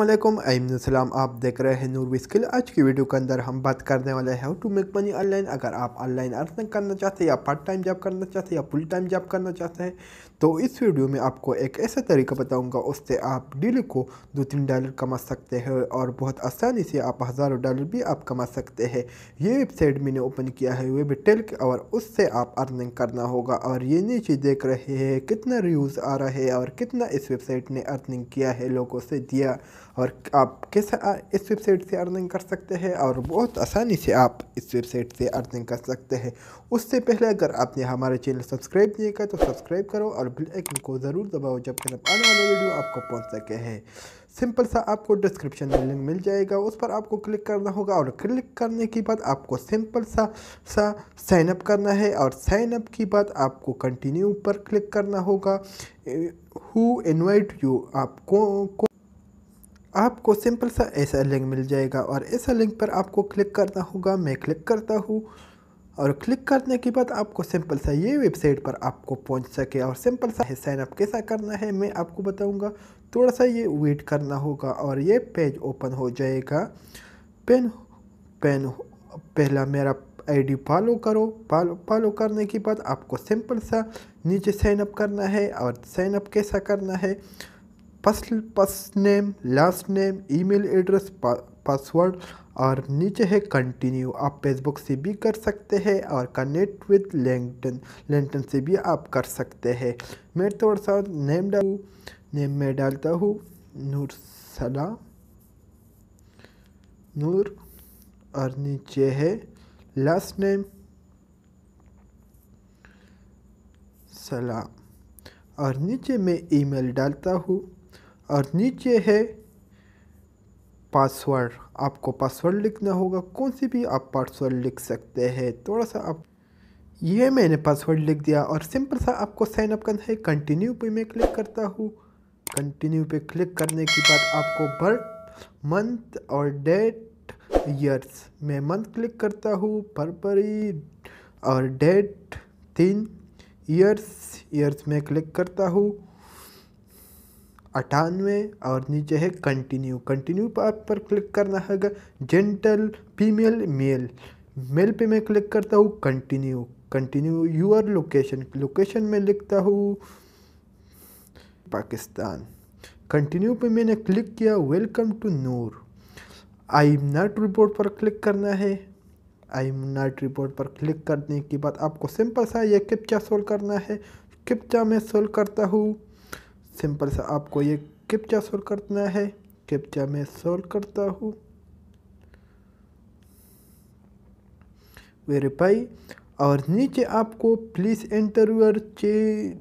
अल्लाम आप देख रहे हैं नूर स्किल आज की वीडियो के अंदर हम बात करने वाले हैं how to make money online अगर आप ऑनलाइन अर्निंग करना चाहते हैं या पार्ट टाइम जॉब करना चाहते हैं या फुल टाइम जॉब करना चाहते हैं तो इस वीडियो में आपको एक ऐसा तरीका बताऊंगा उससे आप डील को दो तीन डॉलर कमा सकते हैं और बहुत आसानी से आप हज़ारों डॉलर भी आप कमा सकते हैं ये वेबसाइट मैंने ओपन किया है वेब टेल और उससे आप अर्निंग करना होगा और ये नीचे देख रहे हैं कितना रिव्यूज़ आ रहा है और कितना इस वेबसाइट ने अर्निंग किया है लोगों से दिया और आप कैसे इस वेबसाइट से अर्निंग कर सकते हैं और बहुत आसानी से आप इस वेबसाइट से अर्निंग कर सकते हैं उससे पहले अगर आपने हमारे चैनल सब्सक्राइब नहीं किया तो सब्सक्राइब करो और बेल आइकन को ज़रूर दबाओ जब तक आने वाले वीडियो आपको पहुँच सके हैं सिंपल सा आपको डिस्क्रिप्शन में लिंक मिल जाएगा उस पर आपको क्लिक करना होगा और क्लिक करने के बाद आपको सिंपल सा सा साइन अप करना है और साइन अप के बाद आपको कंटिन्यू पर क्लिक करना होगा हु इनवाइट यू आपको को आपको सिंपल सा ऐसा लिंक मिल जाएगा और ऐसा लिंक पर आपको क्लिक करना होगा मैं क्लिक करता हूँ और क्लिक करने के बाद आपको सिंपल सा ये वेबसाइट पर आपको पहुंच सके और सिंपल सा साइनअप कैसा करना है मैं आपको बताऊंगा थोड़ा सा ये वेट करना होगा और ये पेज ओपन हो जाएगा पेन पेन पहला मेरा आईडी फॉलो करो फॉलो फॉलो करने के बाद आपको सिंपल सा नीचे साइनअप करना है और साइनअप कैसा करना है first first name last name e address password और नीचे है कंटिन्यू आप फेसबुक से भी कर सकते हैं और कनेक्ट विद लेंटन लेंटन से भी आप कर सकते हैं मैं थोड़ा सा नेम डाल नेम में डालता हूँ नूर सलाम नूर और नीचे है लास्ट नेम सलाम और नीचे मैं ईमेल डालता हूँ और नीचे है पासवर्ड आपको पासवर्ड लिखना होगा कौन सी भी आप पासवर्ड लिख सकते हैं थोड़ा सा आप ये मैंने पासवर्ड लिख दिया और सिंपल सा आपको साइन अप करना है कंटिन्यू पे मैं क्लिक करता हूँ कंटिन्यू पे क्लिक करने के बाद आपको बर्थ मंथ और डेट ईयर्स मैं मंथ क्लिक करता हूँ फरवरी और डेट तीन ईयर्स ईयर्स में क्लिक करता हूँ अठानवे और नीचे है कंटिन्यू कंटिन्यू पर आप पर क्लिक करना है जेंटल फीमेल मेल मेल पे मैं क्लिक करता हूँ continue continue your location location में लिखता हूँ पाकिस्तान कंटिन्यू पे मैंने क्लिक किया वेलकम टू नूर आई एम नॉट रिपोर्ट पर क्लिक करना है आई एम नॉट रिपोर्ट पर क्लिक करने के बाद आपको सिंपल सा यह किप्चा सोल्व करना है किप्चा मैं सोल्व करता हूँ सिंपल सा आपको ये किप्चा सोल्व करना है किप्चा में सोल्व करता हूँ वेरीफाई और नीचे आपको प्लीज़ एंटर यूर चे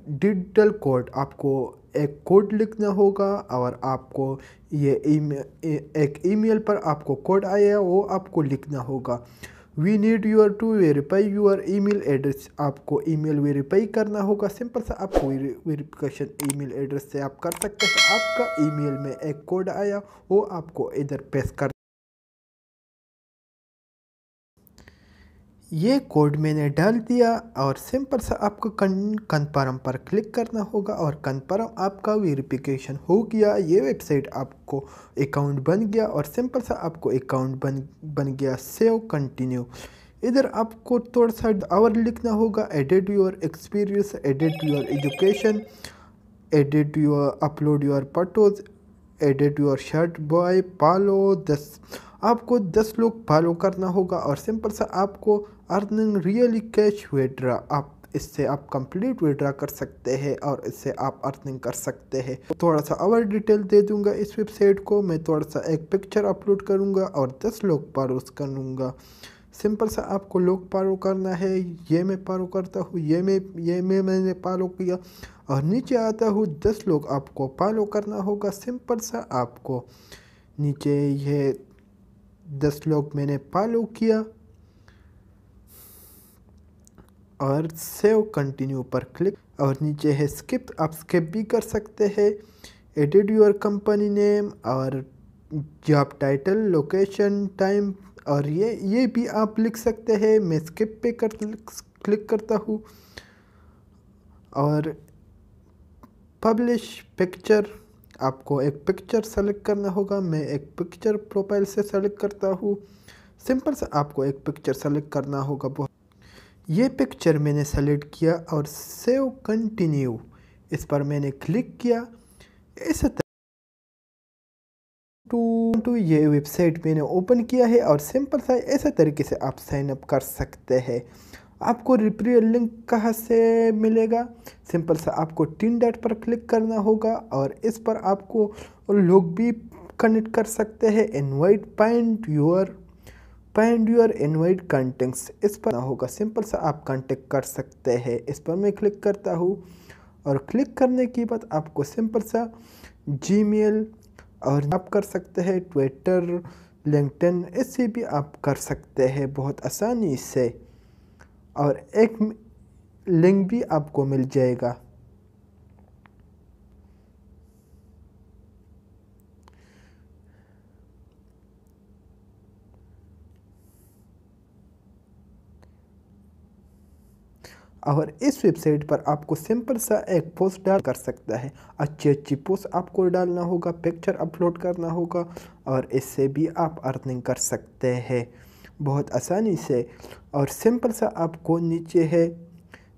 डिजिटल कोड आपको एक कोड लिखना होगा और आपको ये ईमेल एक ईमेल पर आपको कोड आया वो आपको लिखना होगा we need your to verify your email address आपको ईमेल वेरीफाई करना होगा सिंपल सा आप वेरीफिकेशन ईमेल एड्रेस से आप कर सकते हैं आपका ईमेल में एक कोड आया वो आपको इधर पेश कर ये कोड मैंने डाल दिया और सिंपल सा आपको कन कन्फर्म पर क्लिक करना होगा और कन्फर्म आपका वेरिफिकेशन हो गया ये वेबसाइट आपको अकाउंट बन गया और सिंपल सा आपको अकाउंट बन बन गया सेव कंटिन्यू इधर आपको थोड़ा सा आवर लिखना होगा edit your experience edit your education edit your upload your photos edit your short bio पालो दस आपको दस लोग फॉलो करना होगा और सिंपल सा आपको अर्निंग रियली कैश विड्रा आप इससे आप कंप्लीट विड्रा कर सकते हैं और इससे आप अर्निंग कर सकते हैं थोड़ा सा और डिटेल दे दूंगा इस वेबसाइट को मैं थोड़ा सा एक पिक्चर अपलोड करूंगा और दस लोग पारोस करूंगा सिंपल सा आपको लोग पारो करना है ये मैं पारो करता हूँ ये मैं ये मैं मैंने पारो किया और नीचे आता हूँ दस लोग आपको पालो करना होगा सिंपल सा आपको नीचे ये दस लोग मैंने पालो किया और सेव कंटिन्यू पर क्लिक और नीचे है स्किप आप स्किप भी कर सकते हैं एडिट योर कंपनी नेम और जॉब टाइटल लोकेशन टाइम और ये ये भी आप लिख सकते हैं मैं स्किप पे कर क्लिक करता हूँ और पब्लिश पिक्चर आपको एक पिक्चर सेलेक्ट करना होगा मैं एक पिक्चर प्रोफाइल से सेलेक्ट करता हूँ सिंपल से आपको एक पिक्चर सेलेक्ट करना होगा ये पिक्चर मैंने सेलेक्ट किया और सेव कंटिन्यू इस पर मैंने क्लिक किया इस टू ये वेबसाइट मैंने ओपन किया है और सिंपल सा ऐसे तरीके से आप साइनअप कर सकते हैं आपको रिप्रियल लिंक कहाँ से मिलेगा सिंपल सा आपको टीन डॉट पर क्लिक करना होगा और इस पर आपको लोग भी कनेक्ट कर सकते हैं invite point your find your invite contacts इस पर ना होगा सिंपल सा आप कॉन्टेक्ट कर सकते हैं इस पर मैं क्लिक करता हूँ और क्लिक करने के बाद आपको सिंपल सा जी और आप कर सकते हैं ट्विटर लिंकटन इससे भी आप कर सकते हैं बहुत आसानी से और एक लिंक भी आपको मिल जाएगा और इस वेबसाइट पर आपको सिंपल सा एक पोस्ट डाल कर सकता है अच्छी अच्छी पोस्ट आपको डालना होगा पिक्चर अपलोड करना होगा और इससे भी आप अर्निंग कर सकते हैं बहुत आसानी से और सिंपल सा आपको नीचे है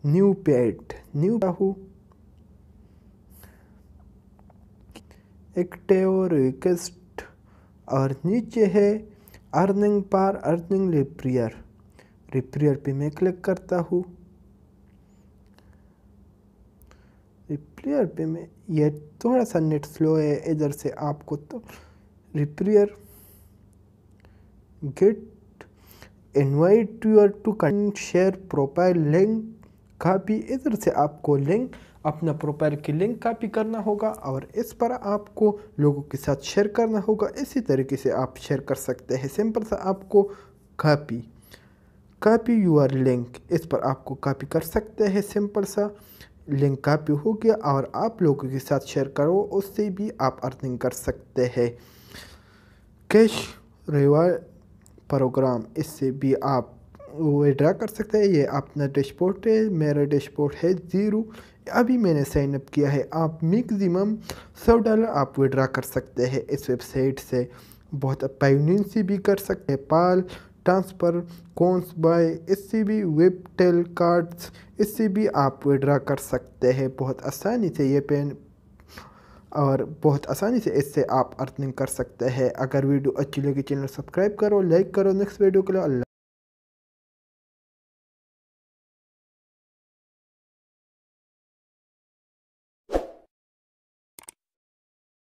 न्यू पेड न्यू राहू एक्टेव रिक्वेस्ट और नीचे है अर्निंग पार अर्निंग रिप्रियर रिप्रियर पे मैं क्लिक करता हूँ रिप्लेयर पे में यह थोड़ा सा नेट स्लो है इधर से आपको तो रिप्लेयर गेट इनवाइट यूर टू कन शेयर प्रोफाइल लिंक कापी इधर से आपको लिंक अपना प्रोफाइल की लिंक कापी करना होगा और इस पर आपको लोगों के साथ शेयर करना होगा इसी तरीके से आप शेयर कर सकते हैं सिंपल सा आपको कापी कापी यूर लिंक इस पर आपको कापी कर सकते हैं सिंपल सा लिंक कॉपी हो गया और आप लोगों के साथ शेयर करो उससे भी आप अर्निंग कर सकते हैं कैश रिवार्ड प्रोग्राम इससे भी आप विड्रा कर सकते हैं ये अपना डैशबोर्ड है मेरा डैशबोर्ड है ज़ीरो अभी मैंने साइन अप किया है आप मैक्सिमम सौ डॉलर आप विड्रा कर सकते हैं इस वेबसाइट से बहुत आप से भी कर सकते हैं पाल ट्रांसफ़र कॉन्स बाय इससे भी वेब टेल कार्ड्स इससे भी आप विड्रा कर सकते हैं बहुत आसानी से ये पेन और बहुत आसानी से इससे आप अर्निंग कर सकते हैं अगर वीडियो अच्छी लगी चैनल सब्सक्राइब करो लाइक करो नेक्स्ट वीडियो के लिए अल्लाह